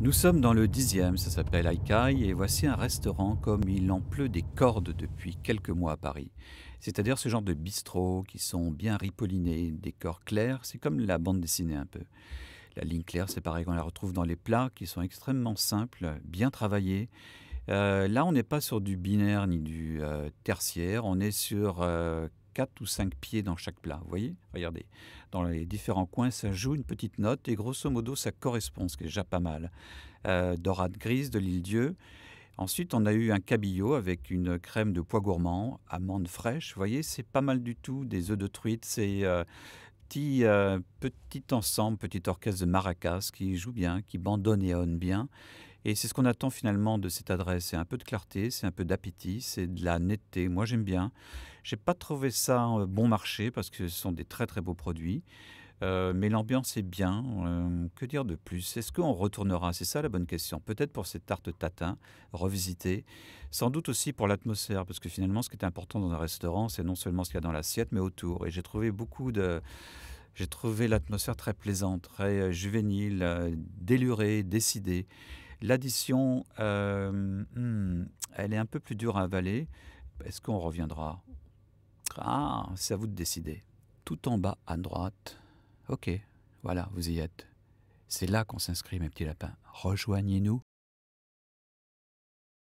Nous sommes dans le dixième, ça s'appelle Aïkai, et voici un restaurant comme il en pleut des cordes depuis quelques mois à Paris. C'est-à-dire ce genre de bistrots qui sont bien ripollinés, décors clairs, c'est comme la bande dessinée un peu. La ligne claire, c'est pareil on la retrouve dans les plats qui sont extrêmement simples, bien travaillés. Euh, là, on n'est pas sur du binaire ni du euh, tertiaire, on est sur euh, 4 ou cinq pieds dans chaque plat. Vous voyez Regardez. Dans les différents coins, ça joue une petite note et grosso modo, ça correspond, ce qui est déjà pas mal. Euh, dorade grise de l'île Dieu. Ensuite, on a eu un cabillaud avec une crème de pois gourmand, amande fraîche, Vous voyez, c'est pas mal du tout, des œufs de truite. C'est un euh, petit, euh, petit ensemble, petit orchestre de maracas qui joue bien, qui et bandonne honne bien. Et c'est ce qu'on attend finalement de cette adresse. C'est un peu de clarté, c'est un peu d'appétit, c'est de la netteté. Moi, j'aime bien. J'ai pas trouvé ça euh, bon marché parce que ce sont des très très beaux produits. Euh, mais l'ambiance est bien. Euh, que dire de plus Est-ce qu'on retournera C'est ça la bonne question. Peut-être pour cette tarte tatin revisitée, sans doute aussi pour l'atmosphère, parce que finalement, ce qui est important dans un restaurant, c'est non seulement ce qu'il y a dans l'assiette, mais autour. Et j'ai trouvé beaucoup de j'ai trouvé l'atmosphère très plaisante, très juvénile, délurée, décidée. L'addition, euh, hmm, elle est un peu plus dure à avaler. Est-ce qu'on reviendra Ah, c'est à vous de décider. Tout en bas à droite. Ok, voilà, vous y êtes. C'est là qu'on s'inscrit, mes petits lapins. Rejoignez-nous.